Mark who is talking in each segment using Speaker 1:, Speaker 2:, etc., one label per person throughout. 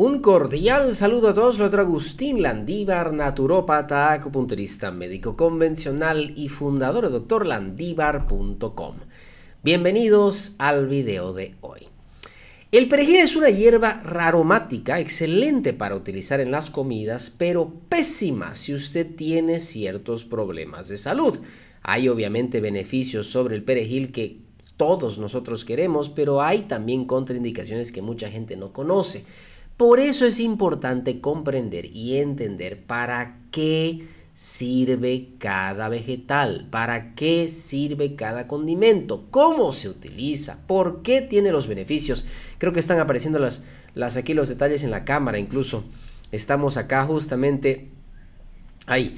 Speaker 1: Un cordial saludo a todos, lo otro, Agustín Landívar, naturópata, acupunturista, médico convencional y fundador de doctorlandívar.com. Bienvenidos al video de hoy. El perejil es una hierba aromática excelente para utilizar en las comidas, pero pésima si usted tiene ciertos problemas de salud. Hay obviamente beneficios sobre el perejil que todos nosotros queremos, pero hay también contraindicaciones que mucha gente no conoce. Por eso es importante comprender y entender para qué sirve cada vegetal, para qué sirve cada condimento, cómo se utiliza, por qué tiene los beneficios. Creo que están apareciendo las, las aquí los detalles en la cámara incluso. Estamos acá justamente ahí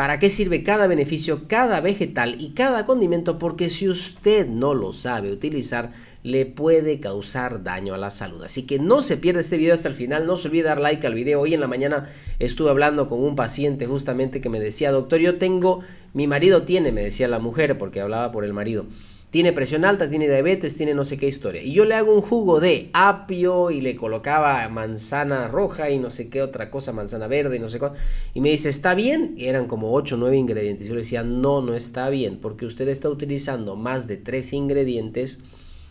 Speaker 1: para qué sirve cada beneficio, cada vegetal y cada condimento, porque si usted no lo sabe utilizar, le puede causar daño a la salud. Así que no se pierda este video hasta el final, no se olvide dar like al video. Hoy en la mañana estuve hablando con un paciente justamente que me decía, doctor, yo tengo, mi marido tiene, me decía la mujer, porque hablaba por el marido tiene presión alta, tiene diabetes, tiene no sé qué historia. Y yo le hago un jugo de apio y le colocaba manzana roja y no sé qué otra cosa, manzana verde y no sé cuál. Y me dice, ¿está bien? Y eran como 8 o 9 ingredientes. yo le decía, no, no está bien, porque usted está utilizando más de 3 ingredientes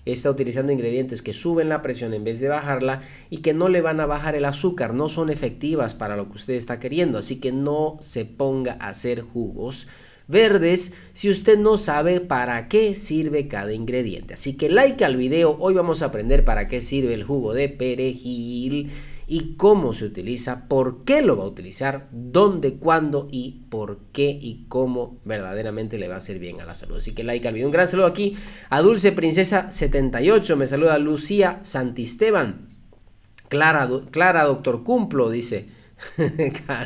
Speaker 1: está utilizando ingredientes que suben la presión en vez de bajarla y que no le van a bajar el azúcar, no son efectivas para lo que usted está queriendo, así que no se ponga a hacer jugos verdes si usted no sabe para qué sirve cada ingrediente. Así que like al video, hoy vamos a aprender para qué sirve el jugo de perejil y cómo se utiliza, por qué lo va a utilizar, dónde, cuándo y por qué y cómo verdaderamente le va a hacer bien a la salud. Así que like al video. Un gran saludo aquí a Dulce Princesa 78, me saluda Lucía Santisteban, Clara, Clara Doctor Cumplo dice,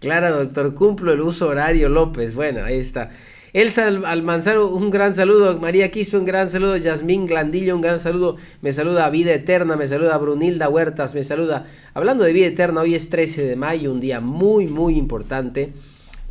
Speaker 1: Clara, doctor, cumplo el uso horario López. Bueno, ahí está. Elsa Almanzaro, un gran saludo. María Quispe, un gran saludo. Yasmín Glandillo, un gran saludo. Me saluda Vida Eterna, me saluda Brunilda Huertas, me saluda. Hablando de Vida Eterna, hoy es 13 de mayo, un día muy, muy importante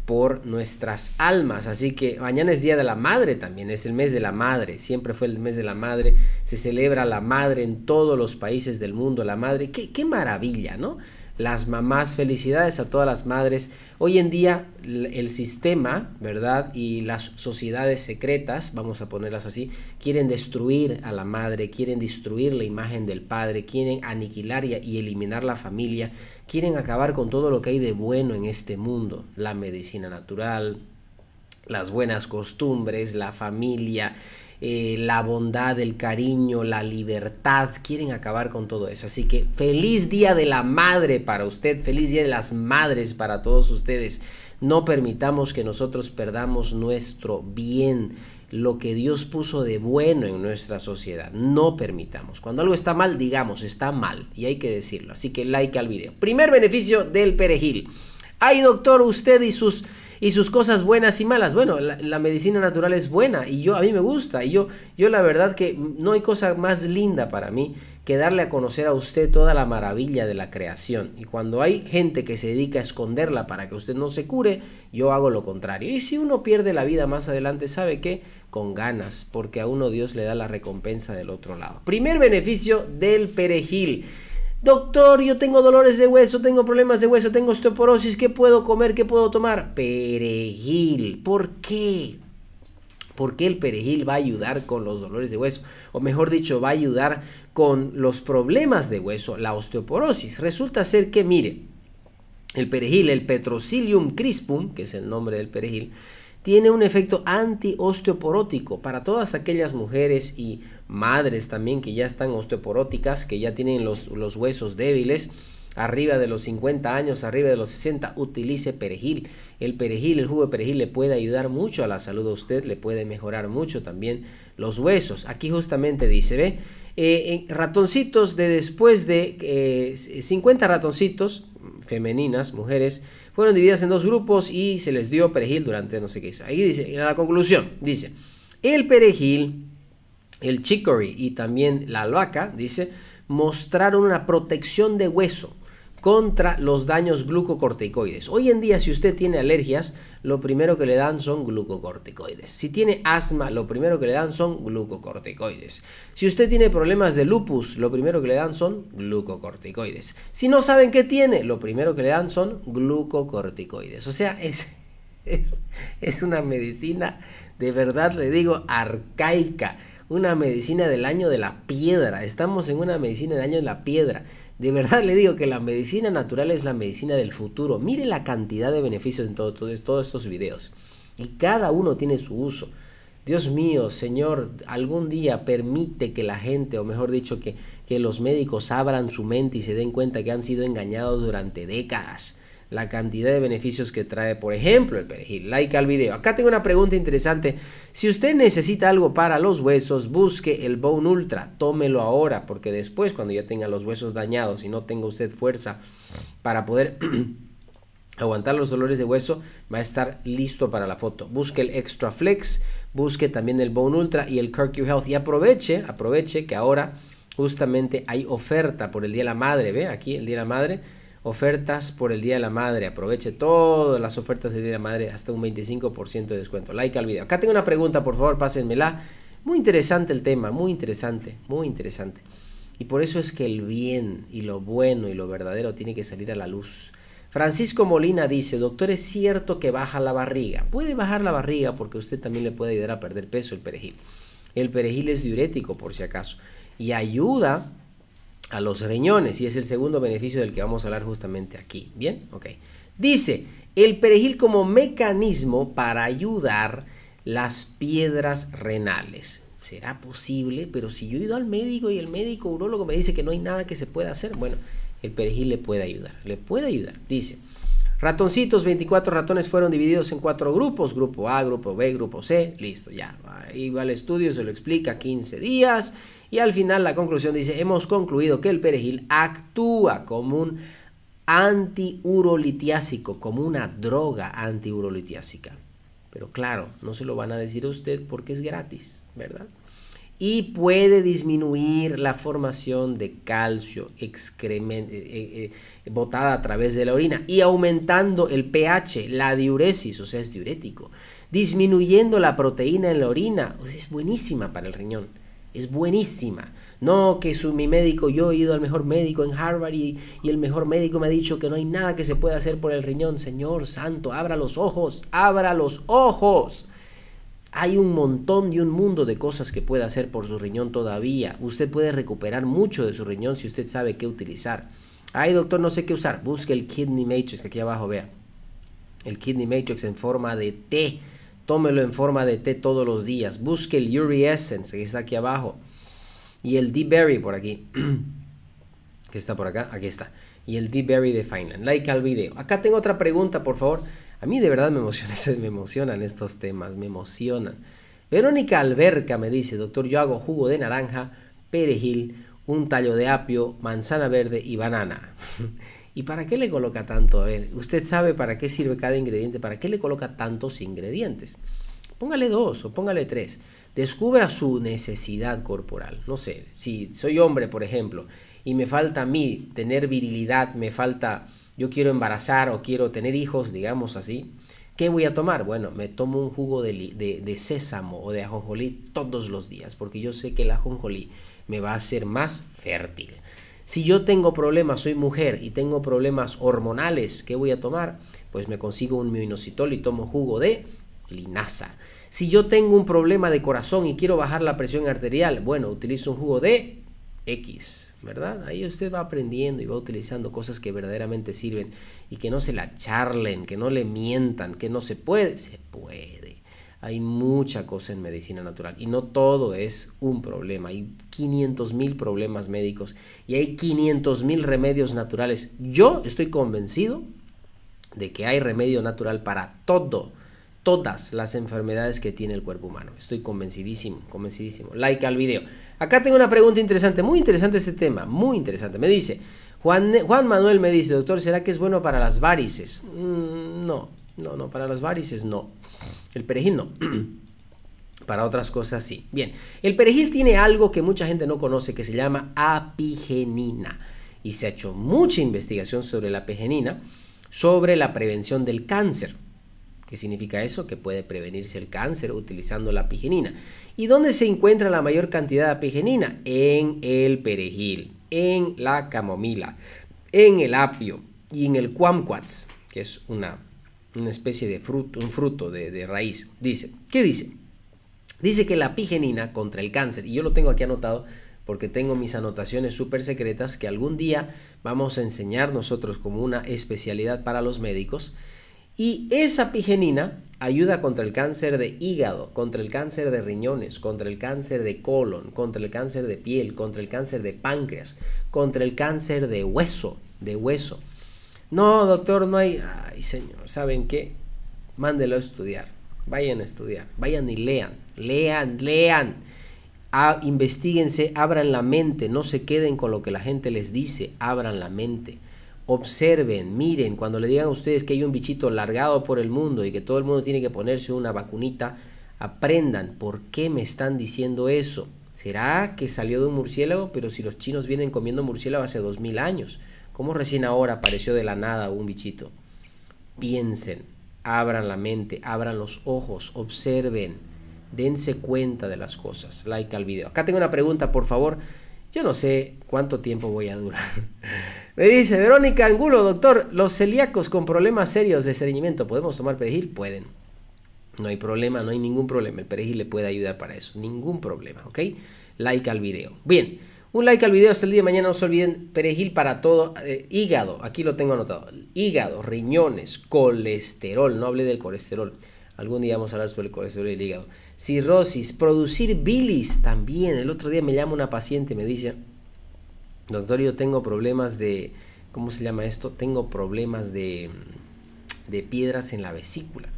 Speaker 1: por nuestras almas. Así que mañana es Día de la Madre también, es el mes de la Madre. Siempre fue el mes de la Madre. Se celebra la Madre en todos los países del mundo, la Madre. Qué, qué maravilla, ¿no? las mamás, felicidades a todas las madres. Hoy en día el sistema, ¿verdad? Y las sociedades secretas, vamos a ponerlas así, quieren destruir a la madre, quieren destruir la imagen del padre, quieren aniquilar y, eliminar la familia, quieren acabar con todo lo que hay de bueno en este mundo, la medicina natural, las buenas costumbres, la familia, eh, la bondad, el cariño, la libertad. Quieren acabar con todo eso. Así que feliz día de la madre para usted, feliz día de las madres para todos ustedes. No permitamos que nosotros perdamos nuestro bien lo que Dios puso de bueno en nuestra sociedad. No permitamos. Cuando algo está mal, digamos, está mal. Y hay que decirlo. Así que like al video. Primer beneficio del perejil ay doctor, usted y sus y sus cosas buenas y malas. Bueno, la, medicina natural es buena y yo a mí me gusta y yo yo la verdad que no hay cosa más linda para mí que darle a conocer a usted toda la maravilla de la creación. Y cuando hay gente que se dedica a esconderla para que usted no se cure, yo hago lo contrario. Y si uno pierde la vida más adelante, sabe que con ganas, porque a uno Dios le da la recompensa del otro lado. Primer beneficio del perejil. Doctor, yo tengo dolores de hueso, tengo problemas de hueso, tengo osteoporosis, ¿qué puedo comer? ¿Qué puedo tomar? Perejil. ¿Por qué? ¿Por qué el perejil va a ayudar con los dolores de hueso? O mejor dicho, va a ayudar con los problemas de hueso, la osteoporosis. Resulta ser que, mire, el perejil, el petrocilium crispum, que es el nombre del perejil, tiene un efecto antiosteoporótico para todas aquellas mujeres y madres también que ya están osteoporóticas, que ya tienen los, los huesos débiles arriba de los 50 años, arriba de los 60, utilice perejil. El perejil, el jugo de perejil le puede ayudar mucho a la salud de usted, le puede mejorar mucho también los huesos. Aquí justamente dice, ve, eh, ratoncitos de después de 50 eh, ratoncitos femeninas, mujeres, fueron divididas en dos grupos y se les dio perejil durante no sé qué hizo. Ahí dice, en la conclusión, dice, el perejil, el chicory y también la albahaca, dice, mostraron una protección de hueso contra los daños glucocorticoides. Hoy en día, si usted tiene alergias, lo primero que le dan son glucocorticoides. Si tiene asma, lo primero que le dan son glucocorticoides. Si usted tiene problemas de lupus, lo primero que le dan son glucocorticoides. Si no saben qué tiene, lo primero que le dan son glucocorticoides. O sea, es, es una medicina, de verdad le digo, arcaica. Una medicina del año de la piedra. Estamos en una medicina del año de la piedra. De verdad le digo que la medicina natural es la medicina del futuro. Mire la cantidad de beneficios en todos estos videos. Y cada uno tiene su uso. Dios mío, Señor, algún día permite que la gente, o mejor dicho, que, que los médicos abran su mente y se den cuenta que han sido engañados durante décadas la cantidad de beneficios que trae, por ejemplo, el perejil. Like al video. Acá tengo una pregunta interesante. Si usted necesita algo para los huesos, busque el Bone Ultra. Tómelo ahora, porque después, cuando ya tenga los huesos dañados y no tenga usted fuerza para poder... aguantar los dolores de hueso, va a estar listo para la foto. Busque el Extra Flex, busque también el Bone Ultra y el Kirk Health y aproveche, aproveche que ahora justamente hay oferta por el Día de la Madre, ve aquí el Día de la Madre ofertas por el Día de la Madre. Aproveche todas las ofertas del Día de la Madre hasta un 25% de descuento. Like al video. Acá tengo una pregunta, por favor, pásenmela. Muy interesante el tema, muy interesante, muy interesante. Y por eso es que el bien y lo bueno y lo verdadero tiene que salir a la luz. Francisco Molina dice, doctor, es cierto que baja la barriga. Puede bajar la barriga porque usted también le puede ayudar a perder peso el perejil. El perejil es diurético, por si acaso, y ayuda a los riñones y es el segundo beneficio del que vamos a hablar justamente aquí. Bien, ok. Dice, el perejil como mecanismo para ayudar las piedras renales. ¿Será posible? Pero si yo he ido al médico y el médico urologo me dice que no hay nada que se pueda hacer, bueno, el perejil le puede ayudar, le puede ayudar. Dice, Ratoncitos, 24 ratones fueron divididos en cuatro grupos, grupo A, grupo B, grupo C, listo, ya. Ahí va el estudio, se lo explica 15 días y al final la conclusión dice, hemos concluido que el perejil actúa como un antiurolitiásico, como una droga antiurolitiásica. Pero claro, no se lo van a decir a usted porque es gratis, ¿verdad? y puede disminuir la formación de calcio eh, eh, eh, botada a través de la orina y aumentando el pH, la diuresis, o sea, es diurético, disminuyendo la proteína en la orina, o es buenísima para el riñón. Es buenísima. No que su, mi médico, yo he ido al mejor médico en Harvard y el mejor médico me ha dicho que no hay nada que se pueda hacer por el riñón. Señor Santo, abra los ojos, abra los ojos. Hay un montón y un mundo de cosas que puede hacer por su riñón todavía. Usted puede recuperar mucho de su riñón si usted sabe qué utilizar. Ay, doctor, no sé qué usar. Busque el Kidney Matrix que aquí abajo vea. El Kidney Matrix en forma de té. Tómelo en forma de té todos los días. Busque el Uri Essence que está aquí abajo. Y el D-Berry por aquí. que está por acá. Aquí está. Y el D-Berry de Finland. Like al video. Acá tengo otra pregunta, por favor. A mí de verdad me emocionan, me emocionan estos temas, me emocionan. Verónica Alberca me dice, doctor, yo hago jugo de naranja, perejil, un tallo de apio, manzana verde y banana. ¿Y para qué le coloca tanto? A ver, usted sabe para qué sirve cada ingrediente, para qué le coloca tantos ingredientes. Póngale dos o póngale tres. Descubra su necesidad corporal. No sé, si soy hombre, por ejemplo, y me falta a mí tener virilidad, me falta yo quiero embarazar o quiero tener hijos, digamos así, ¿qué voy a tomar? Bueno, me tomo un jugo de, de sésamo o de ajonjolí todos los días, porque yo sé que el ajonjolí me va a hacer más fértil. Si yo tengo problemas, soy mujer y tengo problemas hormonales, ¿qué voy a tomar? Pues me consigo un mioinositol y tomo jugo de linaza. Si yo tengo un problema de corazón y quiero bajar la presión arterial, bueno, utilizo un jugo de X. ¿verdad? Ahí usted va aprendiendo y va utilizando cosas que verdaderamente sirven y que no se la charlen, que no le mientan, que no se puede, se puede. Hay mucha cosa en medicina natural y no todo es un problema. Hay 500 mil problemas médicos y hay 500 mil remedios naturales. Yo estoy convencido de que hay remedio natural para todo todas las enfermedades que tiene el cuerpo humano. Estoy convencidísimo, convencidísimo. Like al video. Acá tengo una pregunta interesante, muy interesante este tema, muy interesante. Me dice, Juan, Juan Manuel me dice, doctor, ¿será que es bueno para las varices? Mm, no, no, no, para las varices no. El perejil no. para otras cosas sí. Bien, el perejil tiene algo que mucha gente no conoce que se llama apigenina. Y se ha hecho mucha investigación sobre la apigenina, sobre la prevención del cáncer. ¿Qué significa eso? Que puede prevenirse el cáncer utilizando la pigenina. ¿Y dónde se encuentra la mayor cantidad de pigenina? En el perejil, en la camomila, en el apio y en el cuamquats, que es una, una especie de fruto, un fruto de, raíz. Dice, ¿qué dice? Dice que la pigenina contra el cáncer, y yo lo tengo aquí anotado, porque tengo mis anotaciones súper secretas que algún día vamos a enseñar nosotros como una especialidad para los médicos. Y esa pigenina ayuda contra el cáncer de hígado, contra el cáncer de riñones, contra el cáncer de colon, contra el cáncer de piel, contra el cáncer de páncreas, contra el cáncer de hueso, de hueso. No, doctor, no hay... Ay, señor, ¿saben qué? Mándelo a estudiar. Vayan a estudiar, vayan y lean, lean, lean. Ah, investiguense, abran la mente, no se queden con lo que la gente les dice, abran la mente observen, miren, cuando le digan a ustedes que hay un bichito largado por el mundo y que todo el mundo tiene que ponerse una vacunita, aprendan por qué me están diciendo eso. ¿Será que salió de un murciélago? Pero si los chinos vienen comiendo murciélago hace 2000 años, ¿cómo recién ahora apareció de la nada un bichito? Piensen, abran la mente, abran los ojos, observen, dense cuenta de las cosas. Like al video. Acá tengo una pregunta, por favor. Yo no sé cuánto tiempo voy a durar. Me dice Verónica Angulo, doctor, los celíacos con problemas serios de estreñimiento, ¿podemos tomar perejil? Pueden. No hay problema, no hay ningún problema. El perejil le puede ayudar para eso. Ningún problema, ¿ok? Like al video. Bien, un like al video hasta el día de mañana. No se olviden, perejil para todo. Eh, hígado, aquí lo tengo anotado. Hígado, riñones, colesterol. No hablé del colesterol. Algún día vamos a hablar sobre el colesterol y el hígado. Cirrosis, producir bilis también. El otro día me llama una paciente y me dice doctor, yo tengo problemas de, ¿cómo se llama esto? Tengo problemas de, de piedras en la vesícula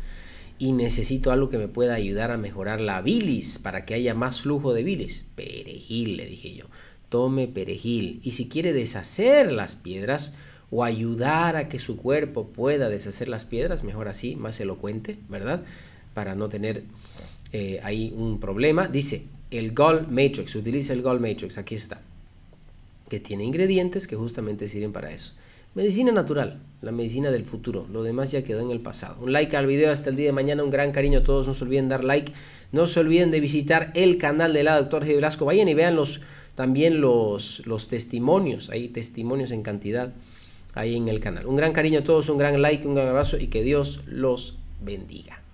Speaker 1: y necesito algo que me pueda ayudar a mejorar la bilis para que haya más flujo de bilis. Perejil, le dije yo. Tome perejil. Y si quiere deshacer las piedras o ayudar a que su cuerpo pueda deshacer las piedras, mejor así, más elocuente, ¿verdad? Para no tener eh, ahí un problema. Dice, el Gall Matrix, utiliza el Gall Matrix, aquí está que tiene ingredientes que justamente sirven para eso. Medicina natural, la medicina del futuro, lo demás ya quedó en el pasado. Un like al video hasta el día de mañana, un gran cariño a todos, no se olviden dar like, no se olviden de visitar el canal de la doctora G. Velasco. vayan y vean los, también los, los testimonios, hay testimonios en cantidad ahí en el canal. Un gran cariño a todos, un gran like, un gran abrazo y que Dios los bendiga.